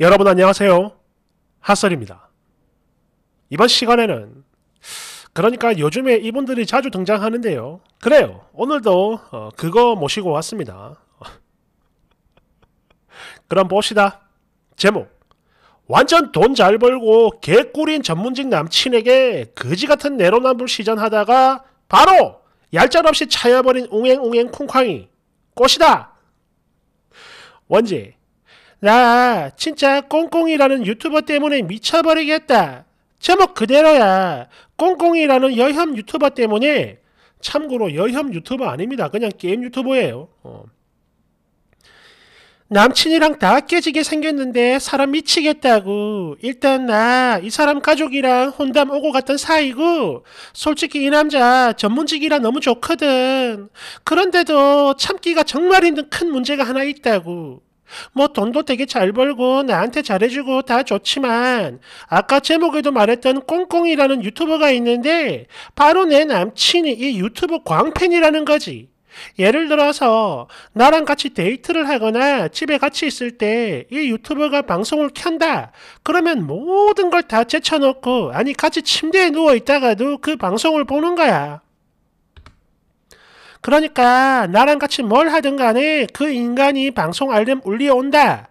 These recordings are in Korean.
여러분 안녕하세요. 핫설입니다. 이번 시간에는 그러니까 요즘에 이분들이 자주 등장하는데요. 그래요. 오늘도 어, 그거 모시고 왔습니다. 그럼 봅시다. 제목 완전 돈 잘 벌고 개꿀인 전문직 남친에게 거지같은 내로남불 시전하다가 바로 얄짤없이 차여버린 웅행웅행 쿵쾅이 꽃이다. 원제 나 진짜 꽁꽁이라는 유튜버 때문에 미쳐버리겠다. 제목 그대로야. 꽁꽁이라는 여혐 유튜버 때문에 참고로 여혐 유튜버 아닙니다. 그냥 게임 유튜버예요. 어. 남친이랑 다 깨지게 생겼는데 사람 미치겠다고. 일단 나 이 사람 가족이랑 혼담 오고 갔던 사이고 솔직히 이 남자 전문직이라 너무 좋거든. 그런데도 참기가 정말 힘든 큰 문제가 하나 있다고. 뭐 돈도 되게 잘 벌고 나한테 잘해주고 다 좋지만 아까 제목에도 말했던 꽁꽁이라는 유튜버가 있는데 바로 내 남친이 이 유튜브 광팬이라는 거지. 예를 들어서 나랑 같이 데이트를 하거나 집에 같이 있을 때 이 유튜버가 방송을 켠다. 그러면 모든 걸 다 제쳐놓고 아니 같이 침대에 누워 있다가도 그 방송을 보는 거야. 그러니까 나랑 같이 뭘 하든 간에 그 인간이 방송 알림 올려온다.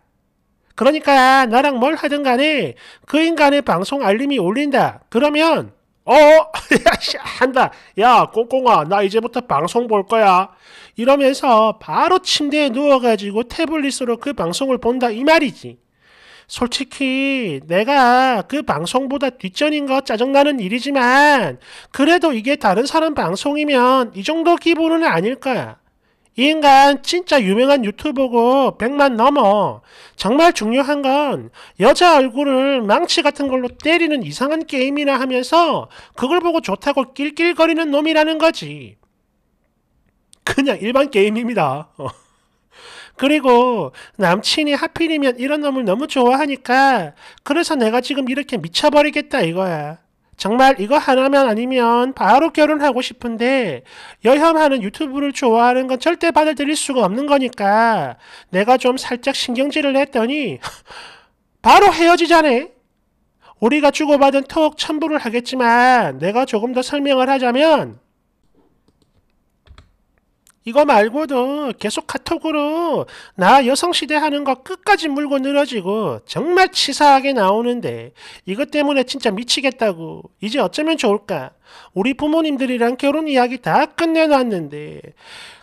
그러니까 나랑 뭘 하든 간에 그 인간의 방송 알림이 올린다. 그러면 어? 야 한다. 야 꽁꽁아 나 이제부터 방송 볼 거야. 이러면서 바로 침대에 누워가지고 태블릿으로 그 방송을 본다 이 말이지. 솔직히 내가 그 방송보다 뒷전인 거 짜증나는 일이지만 그래도 이게 다른 사람 방송이면 이 정도 기분은 아닐 거야. 이 인간 진짜 유명한 유튜버고 100만 넘어. 정말 중요한 건 여자 얼굴을 망치 같은 걸로 때리는 이상한 게임이나 하면서 그걸 보고 좋다고 낄낄거리는 놈이라는 거지. 그냥 일반 게임입니다. 어. 그리고 남친이 하필이면 이런 놈을 너무 좋아하니까 그래서 내가 지금 이렇게 미쳐버리겠다 이거야. 정말 이거 하나면 아니면 바로 결혼하고 싶은데 여혐하는 유튜브를 좋아하는 건 절대 받아들일 수가 없는 거니까 내가 좀 살짝 신경질을 했더니 바로 헤어지자네. 우리가 주고받은 톡 첨부를 하겠지만 내가 조금 더 설명을 하자면 이거 말고도 계속 카톡으로 나 여성시대 하는 거 끝까지 물고 늘어지고 정말 치사하게 나오는데 이것 때문에 진짜 미치겠다고 이제 어쩌면 좋을까 우리 부모님들이랑 결혼 이야기 다 끝내놨는데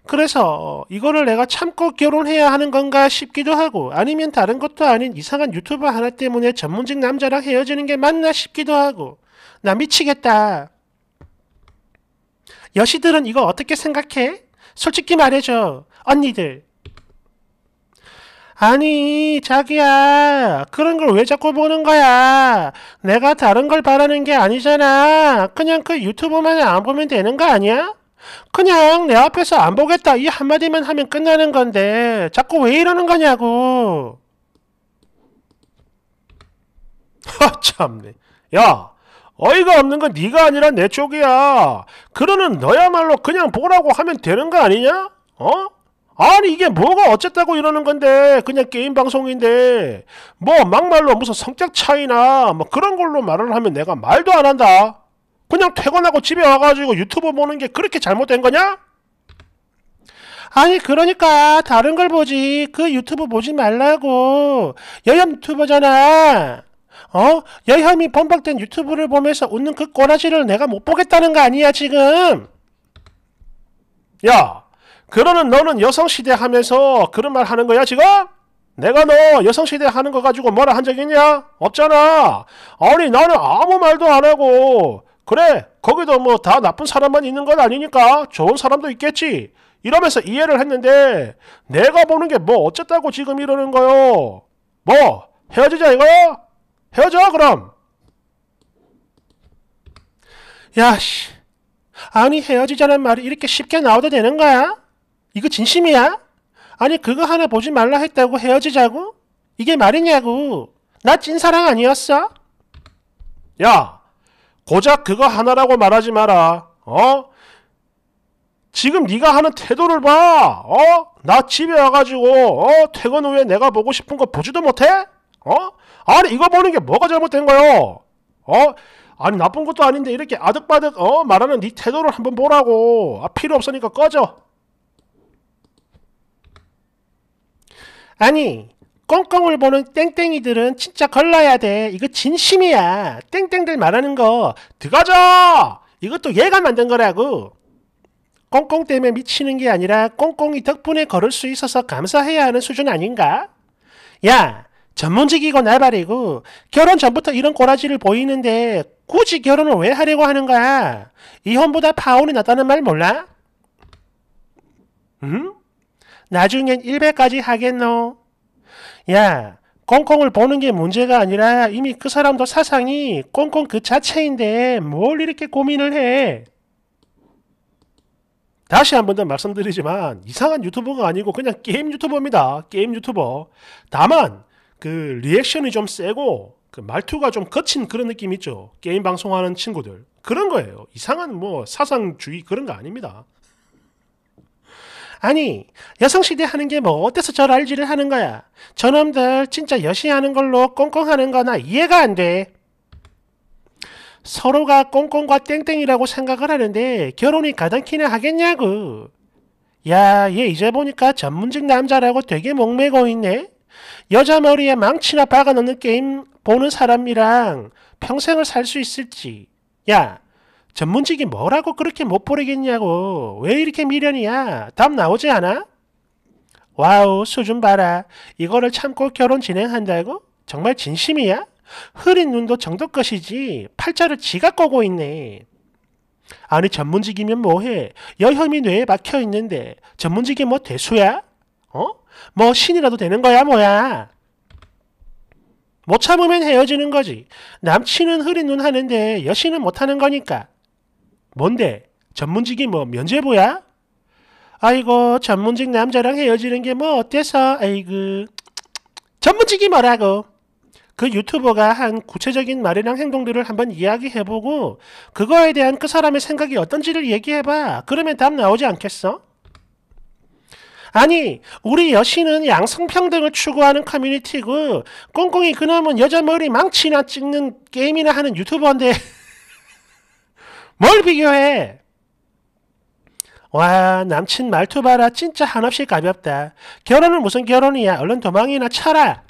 그래서 이거를 내가 참고 결혼해야 하는 건가 싶기도 하고 아니면 다른 것도 아닌 이상한 유튜버 하나 때문에 전문직 남자랑 헤어지는 게 맞나 싶기도 하고 나 미치겠다 여시들은 이거 어떻게 생각해? 솔직히 말해줘. 언니들. 아니, 자기야. 그런 걸 왜 자꾸 보는 거야? 내가 다른 걸 바라는 게 아니잖아. 그냥 그 유튜브만 안 보면 되는 거 아니야? 그냥 내 앞에서 안 보겠다 이 한마디만 하면 끝나는 건데 자꾸 왜 이러는 거냐고 허 아, 참네 야 어이가 없는 건 네가 아니라 내 쪽이야. 그러는 너야말로 그냥 보라고 하면 되는 거 아니냐? 어? 아니 이게 뭐가 어쨌다고 이러는 건데 그냥 게임 방송인데 뭐 막말로 무슨 성격 차이나 뭐 그런 걸로 말을 하면 내가 말도 안 한다. 그냥 퇴근하고 집에 와가지고 유튜브 보는 게 그렇게 잘못된 거냐? 아니 그러니까 다른 걸 보지 그 유튜브 보지 말라고 여염 유튜버잖아 어? 여혐이 범박된 유튜브를 보면서 웃는 그 꼬라지를 내가 못 보겠다는 거 아니야 지금? 야 그러는 너는 여성시대 하면서 그런 말 하는 거야 지금? 내가 너 여성시대 하는 거 가지고 뭐라 한 적 있냐? 없잖아. 아니 나는 아무 말도 안 하고 그래 거기도 뭐 다 나쁜 사람만 있는 건 아니니까 좋은 사람도 있겠지. 이러면서 이해를 했는데 내가 보는 게 뭐 어쨌다고 지금 이러는 거요. 뭐 헤어지자 이거야? 헤어져 그럼. 야씨. 아니 헤어지자는 말이 이렇게 쉽게 나와도 되는 거야? 이거 진심이야? 아니 그거 하나 보지 말라 했다고 헤어지자고? 이게 말이냐고. 나 찐사랑 아니었어? 야, 고작 그거 하나라고 말하지 마라. 어? 지금 네가 하는 태도를 봐. 어? 나 집에 와가지고 어? 퇴근 후에 내가 보고 싶은 거 보지도 못해? 어? 아니 이거 보는 게 뭐가 잘못된 거예요? 어? 아니 나쁜 것도 아닌데 이렇게 아득바득 어? 말하는 네 태도를 한번 보라고. 아 필요 없으니까 꺼져. 아니 꽁꽁을 보는 땡땡이들은 진짜 걸러야 돼. 이거 진심이야. 땡땡들 말하는 거들어가져 이것도 얘가 만든 거라고. 꽁꽁 때문에 미치는 게 아니라 꽁꽁이 덕분에 걸을 수 있어서 감사해야 하는 수준 아닌가? 야, 전문직이고 날발이고 결혼 전부터 이런 꼬라지를 보이는데 굳이 결혼을 왜 하려고 하는 거야? 이혼보다 파혼이 낫다는 말 몰라? 응? 나중엔 1배까지 하겠노? 야, 꽁꽁을 보는 게 문제가 아니라 이미 그 사람도 사상이 꽁꽁 그 자체인데 뭘 이렇게 고민을 해? 다시 한 번 더 말씀드리지만 이상한 유튜버가 아니고 그냥 게임 유튜버입니다. 게임 유튜버. 다만 그 리액션이 좀 세고 그 말투가 좀 거친 그런 느낌 있죠. 게임 방송하는 친구들 그런 거예요. 이상한 뭐 사상주의 그런 거 아닙니다. 아니 여성시대 하는 게 뭐 어때서 저 알지를 하는 거야. 저놈들 진짜 여시하는 걸로 꽁꽁하는 거나 이해가 안 돼. 서로가 꽁꽁과 땡땡이라고 생각을 하는데 결혼이 가당키나 하겠냐고. 야, 얘 이제 보니까 전문직 남자라고 되게 목매고 있네. 여자 머리에 망치나 박아넣는 게임 보는 사람이랑 평생을 살 수 있을지. 야, 전문직이 뭐라고 그렇게 못 버리겠냐고. 왜 이렇게 미련이야? 답 나오지 않아? 와우, 수준 봐라. 이거를 참고 결혼 진행한다고? 정말 진심이야? 흐린 눈도 정도 것이지. 팔자를 지가 꺼고 있네. 아니, 전문직이면 뭐해? 여혐이 뇌에 박혀 있는데, 전문직이 뭐 대수야? 어? 뭐 신이라도 되는 거야 뭐야. 못 참으면 헤어지는 거지. 남친은 흐린 눈 하는데 여신은 못 하는 거니까. 뭔데? 전문직이 뭐 면제부야? 아이고 전문직 남자랑 헤어지는 게 뭐 어때서? 아이그 전문직이 뭐라고? 그 유튜버가 한 구체적인 말이랑 행동들을 한번 이야기해보고 그거에 대한 그 사람의 생각이 어떤지를 얘기해봐. 그러면 답 나오지 않겠어? 아니 우리 여신은 양성평등을 추구하는 커뮤니티고 꽁꽁이 그놈은 여자 머리 망치나 찍는 게임이나 하는 유튜버인데 뭘 비교해? 와 남친 말투 봐라 진짜 한없이 가볍다. 결혼은 무슨 결혼이야. 얼른 도망이나 쳐라.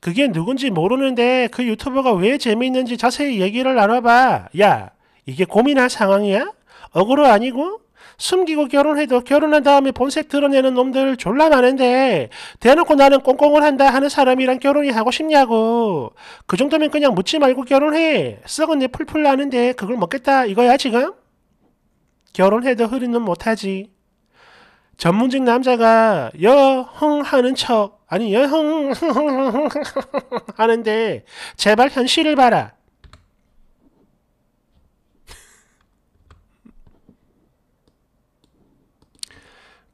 그게 누군지 모르는데 그 유튜버가 왜 재미있는지 자세히 얘기를 나눠봐. 야 이게 고민할 상황이야? 억울로 아니고? 숨기고 결혼해도 결혼한 다음에 본색 드러내는 놈들 졸라 많은데 대놓고 나는 꽁꽁을 한다 하는 사람이랑 결혼이 하고 싶냐고. 그 정도면 그냥 묻지 말고 결혼해. 썩은 내 풀풀 나는데 그걸 먹겠다 이거야 지금? 결혼해도 흐리는 못하지. 전문직 남자가 여흥 하는 척 아니 여흥 하는데 제발 현실을 봐라.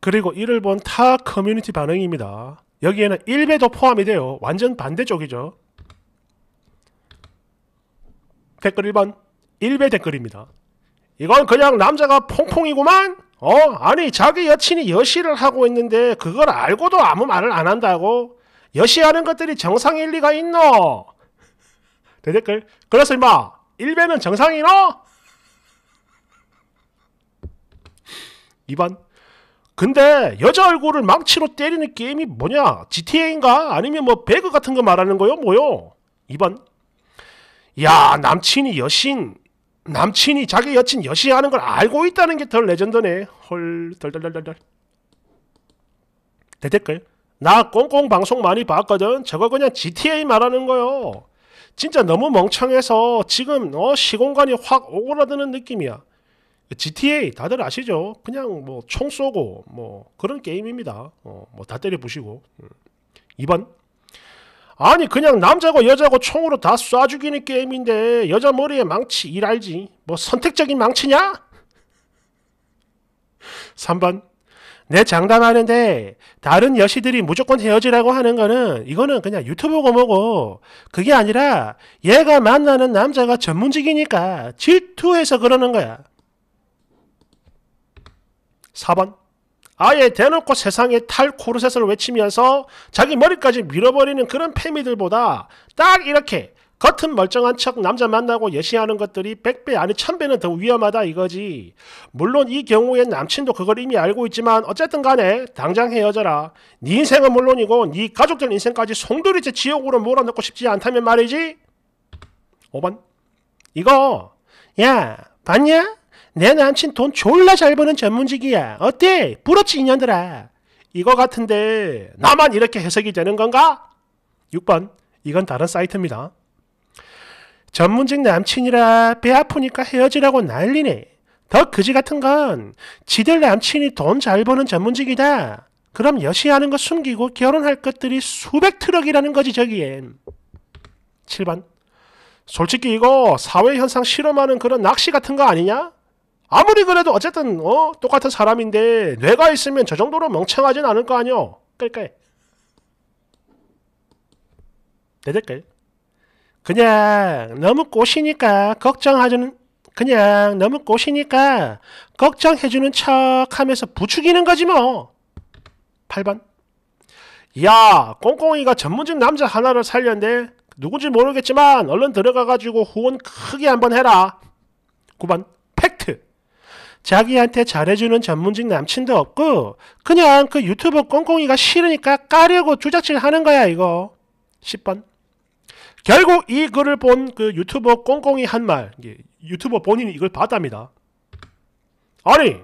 그리고 이를 본 타 커뮤니티 반응입니다. 여기에는 1배도 포함이 돼요. 완전 반대쪽이죠. 댓글 1번 1배 댓글입니다. 이건 그냥 남자가 퐁퐁이구만? 어? 아니 자기 여친이 여시를 하고 있는데 그걸 알고도 아무 말을 안 한다고? 여시하는 것들이 정상일 리가 있노? 대댓글 그래서 임마 1배는 정상이노? 2번 근데 여자 얼굴을 망치로 때리는 게임이 뭐냐? GTA인가? 아니면 뭐 배그 같은 거 말하는 거요? 뭐요? 2번. 야, 남친이 여신, 남친이 자기 여친 여신하는 걸 알고 있다는 게 덜 레전드네. 헐, 덜덜덜덜덜. 대댓글. 나 꽁꽁 방송 많이 봤거든. 저거 그냥 GTA 말하는 거요. 진짜 너무 멍청해서 지금 어 시공간이 확 오그라드는 느낌이야. GTA 다들 아시죠? 그냥 뭐 총 쏘고 뭐 그런 게임입니다. 어, 뭐다 때려 부시고. 2번. 음. 아니 그냥 남자고 여자고 총으로 다 쏴 죽이는 게임인데 여자 머리에 망치 일 알지? 뭐 선택적인 망치냐? 3번. 내 장담하는데 다른 여시들이 무조건 헤어지라고 하는 거는 이거는 그냥 유튜브고 뭐고 그게 아니라 얘가 만나는 남자가 전문직이니까 질투해서 그러는 거야. 4번 아예 대놓고 세상에 탈코르셋을 외치면서 자기 머리까지 밀어버리는 그런 패미들보다 딱 이렇게 겉은 멀쩡한 척 남자 만나고 예시하는 것들이 100배 아니 1000배는 더 위험하다 이거지. 물론 이 경우에 남친도 그걸 이미 알고 있지만 어쨌든 간에 당장 헤어져라. 네 인생은 물론이고 네 가족들 인생까지 송두리째 지옥으로 몰아넣고 싶지 않다면 말이지. 5번 이거 야 봤냐? 내 남친 돈 졸라 잘 버는 전문직이야. 어때? 부럽지 이년들아. 이거 같은데 나만 이렇게 해석이 되는 건가? 6번 이건 다른 사이트입니다. 전문직 남친이라 배 아프니까 헤어지라고 난리네. 더 그지 같은 건 지들 남친이 돈 잘 버는 전문직이다. 그럼 여시하는 거 숨기고 결혼할 것들이 수백 트럭이라는 거지 저기엔. 7번 솔직히 이거 사회현상 실험하는 그런 낚시 같은 거 아니냐? 아무리 그래도 어쨌든 어 똑같은 사람인데 뇌가 있으면 저 정도로 멍청하진 않을 거 아니오. 끌끌. 니댓글 그냥 너무 꼬시니까 걱정하지는 그냥 너무 꼬시니까 걱정해주는 척하면서 부추기는 거지 뭐. 8번 야 꽁꽁이가 전문직 남자 하나를 살려는데 누군지 모르겠지만 얼른 들어가가지고 후원 크게 한 번 해라. 9번 팩트 자기한테 잘해주는 전문직 남친도 없고 그냥 그 유튜브 꽁꽁이가 싫으니까 까려고 주작질 하는 거야 이거. 10번. 결국 이 글을 본 그 유튜버 꽁꽁이 한 말, 유튜버 본인이 이걸 봤답니다. 아니,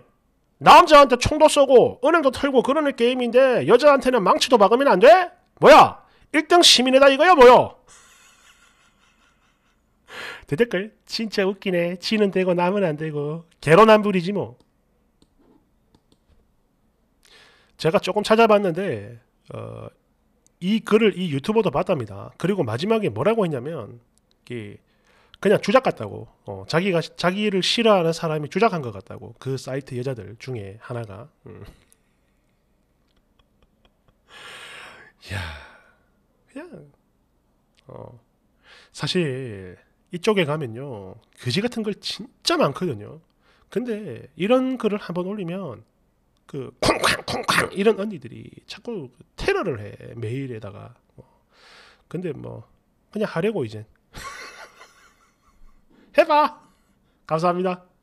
남자한테 총도 쏘고 은행도 털고 그러는 게임인데 여자한테는 망치도 박으면 안 돼? 뭐야, 1등 시민이다 이거야 뭐야? 대댓글 진짜 웃기네. 치는 되고 남은 안 되고 개론남불이지 뭐. 제가 조금 찾아봤는데 어, 이 글을 이 유튜버도 봤답니다. 그리고 마지막에 뭐라고 했냐면 그냥 주작 같다고 어, 자기가 자기를 싫어하는 사람이 주작한 것 같다고 그 사이트 여자들 중에 하나가 음. 야 그냥 어, 사실 이쪽에 가면요 그지 같은 걸 진짜 많거든요. 근데 이런 글을 한번 올리면 그 쾅쾅쾅쾅 이런 언니들이 자꾸 그 테러를 해 메일에다가 뭐. 근데 뭐 그냥 하려고 이젠 해봐 감사합니다.